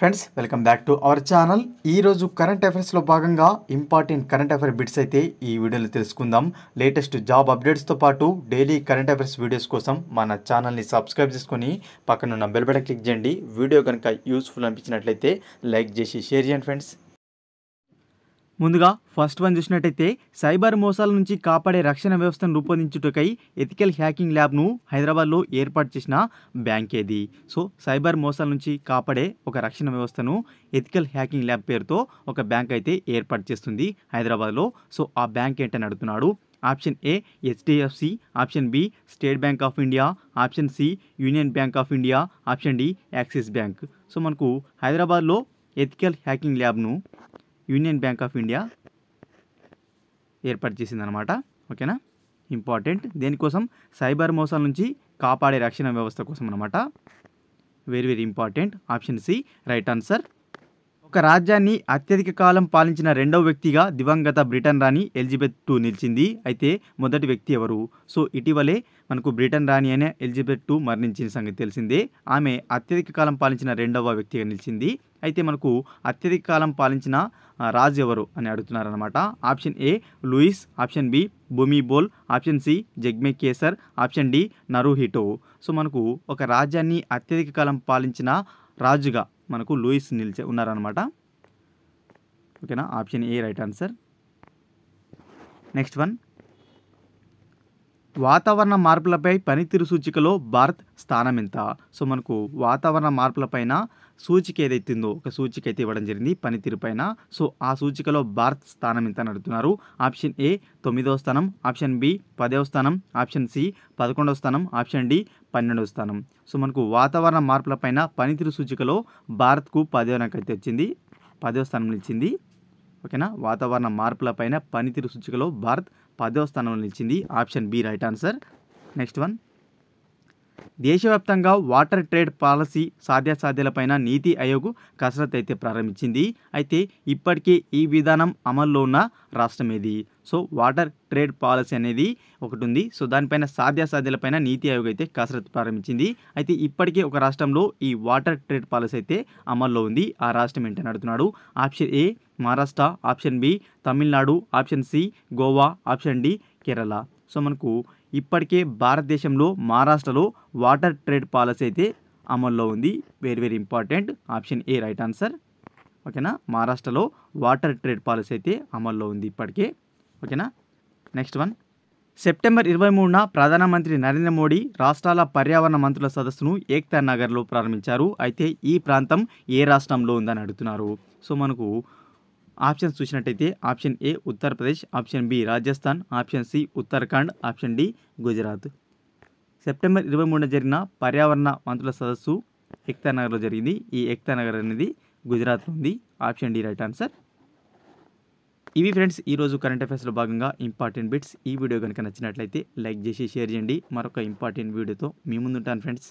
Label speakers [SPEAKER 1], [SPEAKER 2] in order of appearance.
[SPEAKER 1] friends welcome back to our channel ఈరోజు current అఫైర్స్లో భాగంగా ఇంపార్టెంట్ కరెంట్ అఫైర్ బిట్స్ అయితే ఈ వీడియోలో తెలుసుకుందాం లేటెస్ట్ జాబ్ అప్డేట్స్తో పాటు డైలీ కరెంట్ అఫైర్స్ వీడియోస్ కోసం మన ఛానల్ని సబ్స్క్రైబ్ చేసుకొని పక్కనున్న బెల్ క్లిక్ చేయండి వీడియో కనుక యూస్ఫుల్ అనిపించినట్లయితే లైక్ చేసి షేర్ చేయండి ఫ్రెండ్స్ ముందుగా ఫస్ట్ వన్ చూసినట్టయితే సైబర్ మోసాల నుంచి కాపాడే రక్షణ వ్యవస్థను రూపొందించుటకై ఎథికల్ హ్యాకింగ్ ల్యాబ్ను హైదరాబాద్లో ఏర్పాటు చేసిన బ్యాంక్ ఏది సో సైబర్ మోసాల నుంచి కాపాడే ఒక రక్షణ వ్యవస్థను ఎథికల్ హ్యాకింగ్ ల్యాబ్ పేరుతో ఒక బ్యాంక్ అయితే ఏర్పాటు చేస్తుంది హైదరాబాద్లో సో ఆ బ్యాంక్ ఏంటని అడుగుతున్నాడు option A HDFC option B State Bank of India option C Union Bank of India option D Axis Bank so మనకు హైదరాబాద్లో ఎథికల్ హ్యాకింగ్ ల్యాబ్ను యూనియన్ బ్యాంక్ ఆఫ్ ఇండియా ఏర్పాటు చేసిందనమాట ఓకేనా ఇంపార్టెంట్ దేనికోసం సైబర్ మోసాల నుంచి కాపాడే రక్షణ వ్యవస్థ కోసం అనమాట very very important option C right answer ఒక రాజ్యాన్ని అత్యధిక కాలం పాలించిన రెండవ వ్యక్తిగా దివంగత బ్రిటన్ రాణి ఎలిజబెత్ టూ నిలిచింది అయితే మొదటి వ్యక్తి ఎవరు సో ఇటీవలే మనకు బ్రిటన్ రాణి అనే ఎలిజబెత్ టూ మరణించిన సంగతి తెలిసిందే ఆమె అత్యధిక కాలం పాలించిన రెండవ వ్యక్తిగా నిలిచింది అయితే మనకు అత్యధిక కాలం పాలించిన రాజు ఎవరు అని అడుగుతున్నారనమాట option A Louis option B Bhumibol option C Jigme Kesar option D Naruhito so మనకు ఒక రాజ్యాన్ని అత్యధిక కాలం పాలించిన రాజుగా మనకు లూయిస్ నిలిచే ఉన్నారనమాట ఓకేనా option A right answer next one వాతావరణ మార్పులపై పనితీరు సూచికలో భారత్ స్థానం ఎంత సో మనకు వాతావరణ మార్పులపైన సూచిక ఏదైతుందో ఒక సూచిక అయితే ఇవ్వడం జరిగింది పనితీరు పైన సో ఆ సూచికలో భారత్ స్థానం ఎంత అని అడుగుతున్నారు ఆప్షన్ ఏ తొమ్మిదవ స్థానం ఆప్షన్ బి పదవ స్థానం ఆప్షన్ సి పదకొండవ స్థానం ఆప్షన్ డి పన్నెండవ స్థానం సో మనకు వాతావరణ మార్పులపైన పనితీరు సూచికలో భారత్కు పదవ అయితే వచ్చింది పదవ స్థానం ఇచ్చింది ఓకేనా వాతావరణ మార్పులపైన పనితీరు సూచికలో భారత్ పదవ స్థానంలో నిలిచింది option B right answer next one దేశవ్యాప్తంగా వాటర్ ట్రేడ్ పాలసీ సాధ్యాసాధ్యాలపైన నీతి ఆయోగ్ కసరత్ అయితే ప్రారంభించింది అయితే ఇప్పటికే ఈ విధానం అమల్లో ఉన్న రాష్ట్రం ఏది సో వాటర్ ట్రేడ్ పాలసీ అనేది ఒకటి ఉంది సో దానిపైన సాధ్యాసాధ్యాలపైన నీతి ఆయోగ్ అయితే కసరత్తు ప్రారంభించింది అయితే ఇప్పటికే ఒక రాష్ట్రంలో ఈ వాటర్ ట్రేడ్ పాలసీ అయితే అమల్లో ఉంది ఆ రాష్ట్రం ఏంటని అడుగుతున్నాడు option A Maharashtra option B Tamil Nadu option C Goa option D Kerala so మనకు ఇప్పటికే భారతదేశంలో మహారాష్ట్రలో వాటర్ ట్రేడ్ పాలసీ అయితే అమల్లో ఉంది very very important option A right answer ఓకేనా మహారాష్ట్రలో వాటర్ ట్రేడ్ పాలసీ అయితే అమల్లో ఉంది ఇప్పటికే ఓకేనా నెక్స్ట్ వన్ సెప్టెంబర్ ఇరవై మూడున ప్రధానమంత్రి నరేంద్ర మోడీ రాష్ట్రాల పర్యావరణ మంత్రుల సదస్సును ఏక్తా నగర్లో ప్రారంభించారు అయితే ఈ ప్రాంతం ఏ రాష్ట్రంలో ఉందని అడుగుతున్నారు సో మనకు ఆప్షన్స్ చూసినట్టయితే option A Uttar Pradesh option B Rajasthan option C Uttarakhand option D Gujarat September ఇరవై మూడున జరిగిన పర్యావరణ మంత్రుల సదస్సు ఎక్తానగర్లో జరిగింది ఈ ఎక్తానగర్ అనేది గుజరాత్ ఉంది ఆప్షన్ డి రైట్ ఆన్సర్ ఇవి ఫ్రెండ్స్ ఈరోజు కరెంట్ అఫైర్స్లో భాగంగా ఇంపార్టెంట్ బిట్స్ ఈ వీడియో కనుక నచ్చినట్లయితే లైక్ చేసి షేర్ చేయండి మరొక ఇంపార్టెంట్ వీడియోతో మీ ముందుంటాను ఫ్రెండ్స్